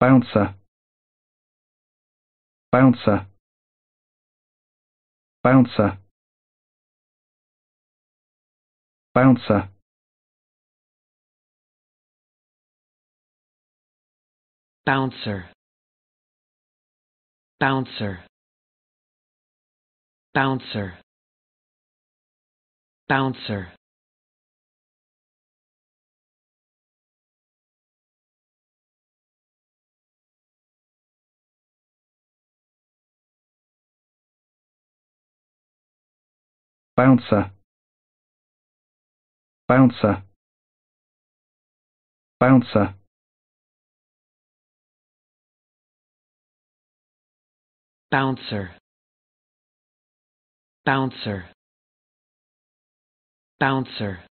bouncer bouncer bouncer bouncer bouncer bouncer bouncer bouncer bouncer bouncer bouncer bouncer bouncer bouncer